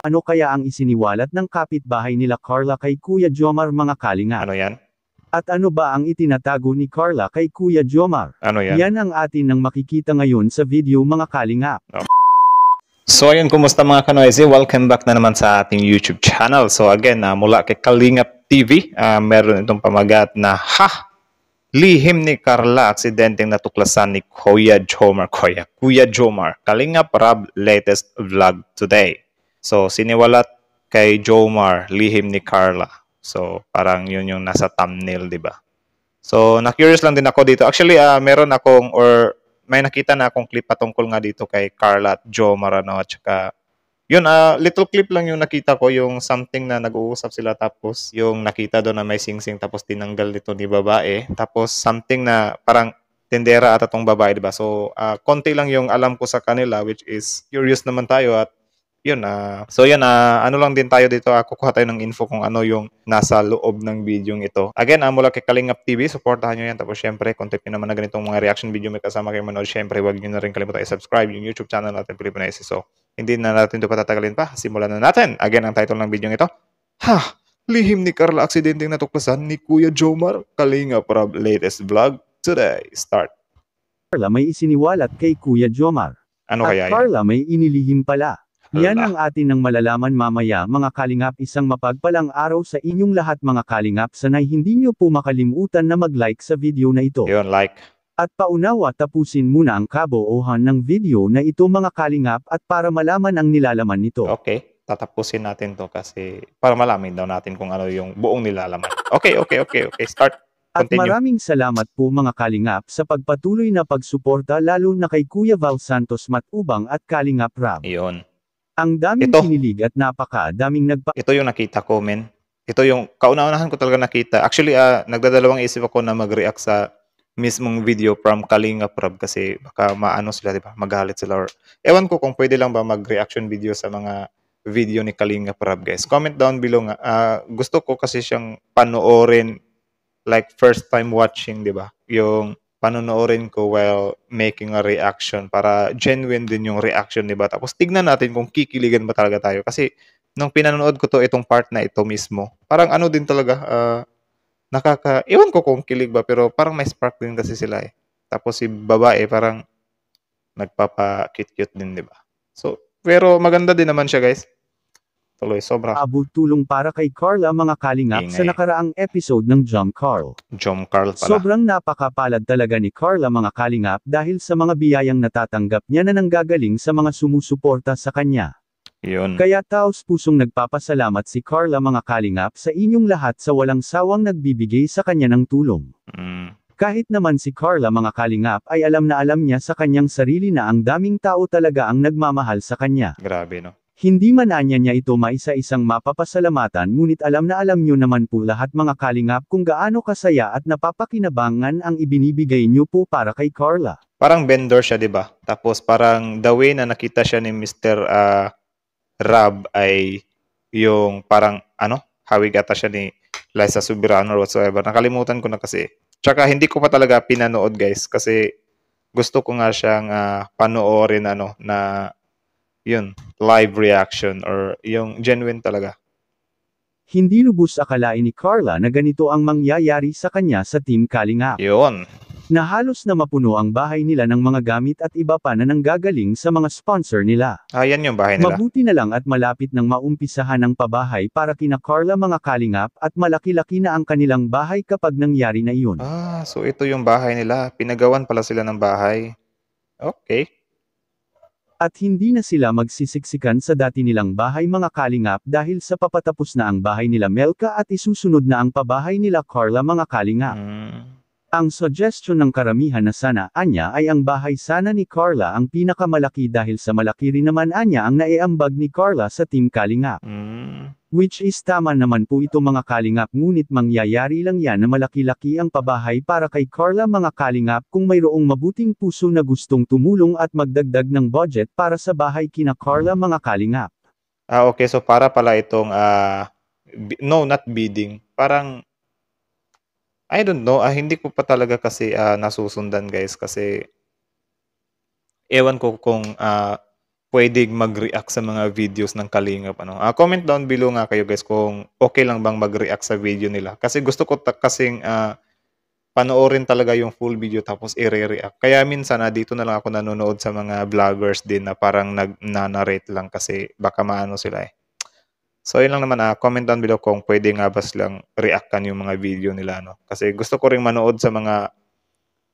ano kaya ang isiniwalat ng kapitbahay nila Carla kay Kuya Jomar mga kalinga? Ano yan? At ano ba ang itinatago ni Carla kay Kuya Jomar? Ano yan? Yan ang atin nang makikita ngayon sa video mga kalinga. Oh. So ayun, kumusta mga kanoise? Welcome back na naman sa ating YouTube channel. So again, uh, mula kay Kalingap TV, uh, ah, meron itong pamagat na ha! Lihim ni Carla, aksidenteng natuklasan ni Kuya Jomar. Kuya, Kuya Jomar, Kalingap Rab latest vlog today. So, siniwalat kay Jomar, lihim ni Carla. So, parang yun yung nasa thumbnail, di ba? So, na-curious lang din ako dito. Actually, uh, meron akong or may nakita na akong clip patungkol nga dito kay Carla at Joe Marano at saka yun, uh, little clip lang yung nakita ko, yung something na nag-uusap sila tapos yung nakita doon na may singsing tapos tinanggal nito ni babae. Tapos something na parang tendera at atong babae, di ba? So, uh, konti lang yung alam ko sa kanila which is curious naman tayo at yun na uh, so yan na uh, ano lang din tayo dito uh, kukuha tayo ng info kung ano yung nasa loob ng video ito again uh, mula kay Kalingap TV supportahan nyo yan tapos syempre kung tip nyo naman na ganitong mga reaction video may kasama kayo manood syempre huwag nyo na rin kalimutan i-subscribe yung YouTube channel natin Filipino SC so hindi na natin ito patatagalin pa simulan na natin again ang title ng video ito ha lihim ni Carla aksidente natuklasan ni Kuya Jomar Kalingap Rob latest vlog today start Carla may isiniwalat kay Kuya Jomar ano At kaya Carla may inilihim pala yan ang atin ang malalaman mamaya mga kalingap isang mapagpalang araw sa inyong lahat mga kalingap sanay hindi nyo po makalimutan na mag-like sa video na ito. Yun like. At paunawa tapusin muna ang kaboohan ng video na ito mga kalingap at para malaman ang nilalaman nito. Okay, tatapusin natin to kasi para malamin daw natin kung ano yung buong nilalaman. Okay, okay, okay, okay, start. Continue. At maraming salamat po mga Kalingap sa pagpatuloy na pagsuporta lalo na kay Kuya Val Santos Matubang at Kalingap Rab. Iyon. Ang daming Ito. kinilig at napaka daming nagpa... Ito yung nakita ko, men. Ito yung kauna-unahan ko talaga nakita. Actually, uh, nagdadalawang isip ako na mag-react sa mismong video from Kalinga Prab kasi baka maano sila, di ba? Magalit sila or... Ewan ko kung pwede lang ba mag-reaction video sa mga video ni Kalinga Prab, guys. Comment down below nga. Uh, gusto ko kasi siyang panoorin like first time watching, di ba? Yung panonoorin ko while making a reaction para genuine din yung reaction, di ba? Tapos tignan natin kung kikiligan ba talaga tayo. Kasi nung pinanood ko to itong part na ito mismo, parang ano din talaga, uh, nakaka, iwan ko kung kilig ba, pero parang may spark din kasi sila eh. Tapos si babae parang nagpapa-cute-cute din, di ba? So, pero maganda din naman siya guys. Tuloy sobra. Abot tulong para kay Carla mga kalingap Ingay. sa nakaraang episode ng Jump Carl. Jump Carl pala. Sobrang napakapalad talaga ni Carla mga kalingap dahil sa mga biyayang natatanggap niya na nanggagaling sa mga sumusuporta sa kanya. Yun. Kaya taos pusong nagpapasalamat si Carla mga kalingap sa inyong lahat sa walang sawang nagbibigay sa kanya ng tulong. Mm. Kahit naman si Carla mga kalingap ay alam na alam niya sa kanyang sarili na ang daming tao talaga ang nagmamahal sa kanya. Grabe no. Hindi man anya niya ito maisa-isang mapapasalamatan ngunit alam na alam niyo naman po lahat mga kalingap kung gaano kasaya at napapakinabangan ang ibinibigay niyo po para kay Carla. Parang vendor siya, di ba? Tapos parang the way na nakita siya ni Mr. Uh, ah, Rab ay yung parang ano, hawig ata siya ni Liza Soberano or whatsoever. Nakalimutan ko na kasi. Tsaka hindi ko pa talaga pinanood guys kasi gusto ko nga siyang uh, panoorin ano na yun, live reaction or yung genuine talaga. Hindi lubos akalain ni Carla na ganito ang mangyayari sa kanya sa Team Kalinga. Yun. Na halos na mapuno ang bahay nila ng mga gamit at iba pa na nanggagaling sa mga sponsor nila. Ah, yan yung bahay nila. Mabuti na lang at malapit nang maumpisahan ang pabahay para kina Carla mga kalingap at malaki-laki na ang kanilang bahay kapag nangyari na iyon. Ah, so ito yung bahay nila. Pinagawan pala sila ng bahay. Okay. At hindi na sila magsisiksikan sa dati nilang bahay mga kalingap dahil sa papatapos na ang bahay nila Melka at isusunod na ang pabahay nila Carla mga kalingap. Mm. Ang suggestion ng karamihan na sana anya ay ang bahay sana ni Carla ang pinakamalaki dahil sa malaki rin naman anya ang naiambag ni Carla sa Team Kalingap. Mm. Which is tama naman po ito mga kalingap ngunit mangyayari lang yan na malaki-laki ang pabahay para kay Carla mga kalingap kung mayroong mabuting puso na gustong tumulong at magdagdag ng budget para sa bahay kina Carla mga kalingap. Ah okay so para pala itong uh, no not bidding parang I don't know ah, hindi ko pa talaga kasi uh, nasusundan guys kasi ewan ko kung uh, pwedeng mag-react sa mga videos ng Kalingap. Ano? Uh, comment down below nga kayo guys kung okay lang bang mag-react sa video nila. Kasi gusto ko ta- kasing uh, panoorin talaga yung full video tapos i-react. Kaya minsan na ah, dito na lang ako nanonood sa mga vloggers din na parang nag-narrate lang kasi baka maano sila eh. So yun lang naman ah, comment down below kung pwede nga ba silang reactan yung mga video nila no. Kasi gusto ko ring manood sa mga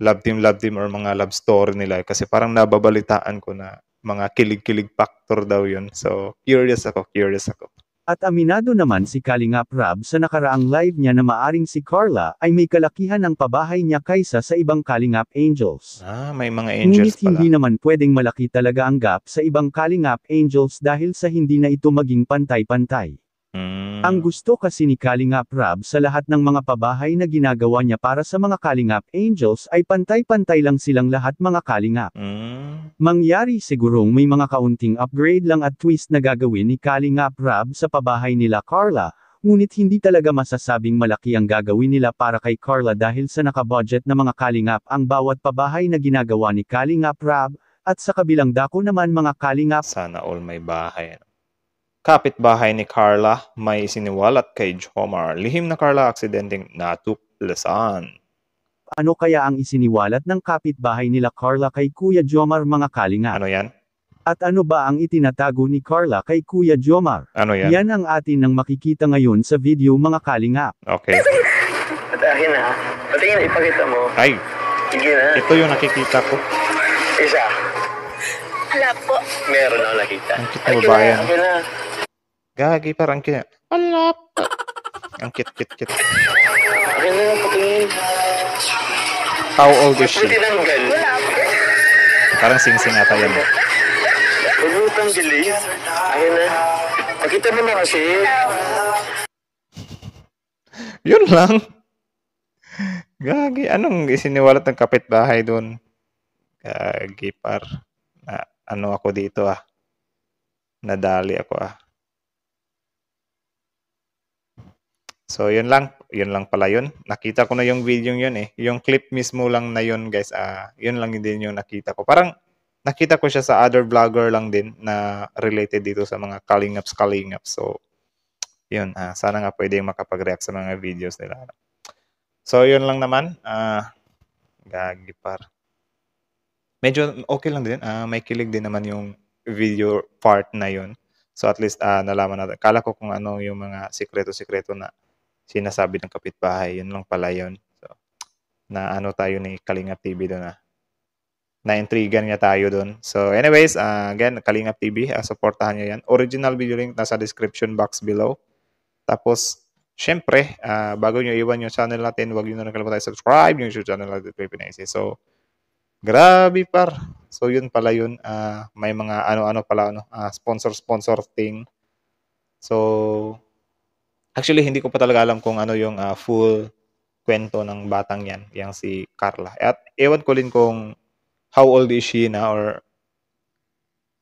love team love team or mga love story nila eh. kasi parang nababalitaan ko na mga kilig-kilig factor daw yun. So, curious ako, curious ako. At aminado naman si Kalingap Rab sa nakaraang live niya na maaring si Carla ay may kalakihan ang pabahay niya kaysa sa ibang Kalingap Angels. Ah, may mga angels Ngunit pala. hindi naman pwedeng malaki talaga ang gap sa ibang Kalingap Angels dahil sa hindi na ito maging pantay-pantay. Mm. Ang hmm. gusto kasi ni Kalingap Rab sa lahat ng mga pabahay na ginagawa niya para sa mga Kalingap Angels ay pantay-pantay lang silang lahat mga Kalingap. Mm. Mangyari sigurong may mga kaunting upgrade lang at twist na gagawin ni Kalingap Rab sa pabahay nila Carla, ngunit hindi talaga masasabing malaki ang gagawin nila para kay Carla dahil sa nakabudget na mga Kalingap ang bawat pabahay na ginagawa ni Kalingap Rab, at sa kabilang dako naman mga Kalingap. Sana all may bahay. Ano? Kapitbahay ni Carla may isiniwalat kay Jomar lihim na Carla aksidenteng natuklasan. Ano kaya ang isiniwalat ng kapitbahay nila Carla kay Kuya Jomar mga kalinga? Ano yan? At ano ba ang itinatago ni Carla kay Kuya Jomar? Ano yan? Yan ang atin nang makikita ngayon sa video mga kalinga. Okay. At akin ha, patingin ipakita mo. Ay, Sige na. ito yung nakikita ko. Isa. Wala po. Meron ako nakita. Ang cute na babae. Ah. Ay, Gagi, parang kaya. Wala po. Ang cute, cute, cute. Akin na yung patingin. How old is she? Wala po. Parang sing-sing ata yan. Huwag mo itong delay. Akin na. Nakita mo na kasi. Yun lang. Gagi, anong isiniwalat ng kapitbahay doon? Gagi, par ano ako dito ah. Nadali ako ah. So, yun lang. Yun lang pala yun. Nakita ko na yung video yun eh. Yung clip mismo lang na yun guys. Ah, yun lang din yung nakita ko. Parang nakita ko siya sa other vlogger lang din na related dito sa mga kalingaps kalingaps. So, yun. Ah, sana nga pwede makapag-react sa mga videos nila. So, yun lang naman. Ah, gagipar medyo okay lang din. Uh, may kilig din naman yung video part na yun. So at least uh, nalaman natin. Kala ko kung ano yung mga sikreto-sikreto na sinasabi ng kapitbahay. Yun lang pala yun. So, na ano tayo ni Kalinga TV doon ah. Na-intrigan niya tayo doon. So anyways, uh, again, Kalinga TV, uh, supportahan niyo yan. Original video link nasa description box below. Tapos, syempre, uh, bago nyo iwan yung channel natin, huwag nyo na nakalimutan subscribe yung YouTube channel natin, Pepinaisi. So, Grabe par. So yun pala yun, uh, may mga ano-ano pala ano, uh, ah, sponsor-sponsor thing. So actually hindi ko pa talaga alam kung ano yung uh, full kwento ng batang yan, yung si Carla. At ewan ko rin kung how old is she na or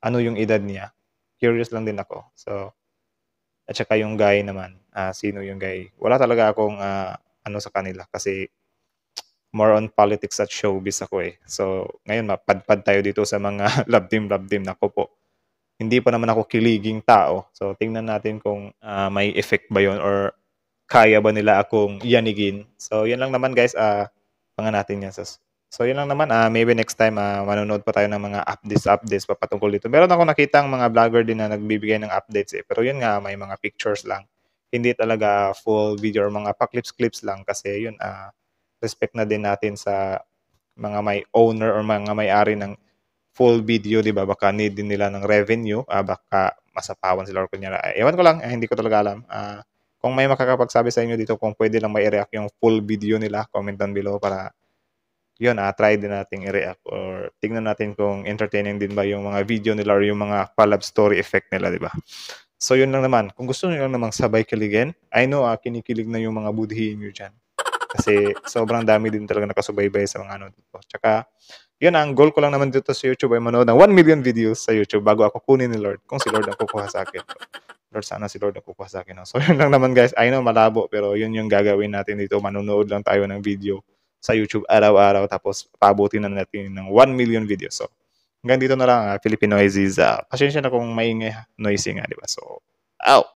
ano yung edad niya. Curious lang din ako. So, at saka yung guy naman, uh, sino yung guy. Wala talaga akong uh, ano sa kanila kasi more on politics at showbiz ako eh. So, ngayon mapadpad tayo dito sa mga love team, love team. Nako po. Hindi pa naman ako kiliging tao. So, tingnan natin kung uh, may effect ba yon or kaya ba nila akong yanigin. So, yan lang naman guys. Uh, ah, pangan natin yan sa So yun lang naman, uh, maybe next time uh, manonood pa tayo ng mga updates updates papatungkol dito. Meron ako nakita ang mga vlogger din na nagbibigay ng updates eh. Pero yun nga, may mga pictures lang. Hindi talaga full video or mga pa-clips-clips lang kasi yun, uh, respect na din natin sa mga may owner or mga may-ari ng full video, di ba? Baka need din nila ng revenue, uh, baka masapawan sila or kunyara. Eh, ewan ko lang, eh, hindi ko talaga alam. Uh, kung may makakapagsabi sa inyo dito, kung pwede lang may react yung full video nila, comment down below para yun, uh, try din natin i-react or tignan natin kung entertaining din ba yung mga video nila or yung mga collab story effect nila, di ba? So, yun lang naman. Kung gusto nyo lang namang sabay kiligin, I know uh, kinikilig na yung mga budhiin nyo dyan. Kasi sobrang dami din talaga nakasubaybay sa mga ano dito. Tsaka, yun ang goal ko lang naman dito sa YouTube ay manood ng 1 million videos sa YouTube bago ako kunin ni Lord. Kung si Lord ang kukuha sa akin. Lord, sana si Lord ang kukuha sa akin. So, yun lang naman guys. I know, malabo. Pero yun yung gagawin natin dito. Manunood lang tayo ng video sa YouTube araw-araw. Tapos, pabuti na natin ng 1 million videos. So, hanggang dito na lang, uh, Filipino is Uh, pasensya na kung maingay noisy nga, di ba? So, out!